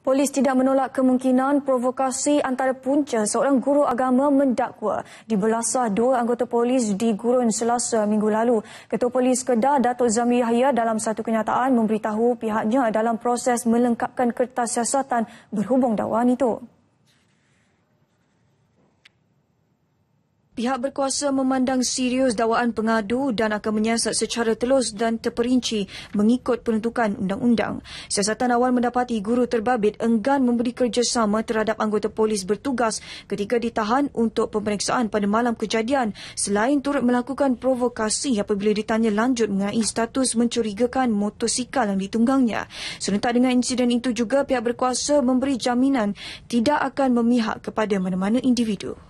Polis tidak menolak kemungkinan provokasi antara punca seorang guru agama mendakwa di belasah dua anggota polis di Gurun Selasa minggu lalu. Ketua Polis Kedah Datuk Zami Yahya dalam satu kenyataan memberitahu pihaknya dalam proses melengkapkan kertas siasatan berhubung dakwaan itu. Pihak berkuasa memandang serius dakwaan pengadu dan akan menyiasat secara telus dan terperinci mengikut penentukan undang-undang. Siasatan awal mendapati guru terbabit enggan memberi kerjasama terhadap anggota polis bertugas ketika ditahan untuk pemeriksaan pada malam kejadian selain turut melakukan provokasi apabila ditanya lanjut mengenai status mencurigakan motosikal yang ditunggangnya. Serentak dengan insiden itu juga pihak berkuasa memberi jaminan tidak akan memihak kepada mana-mana individu.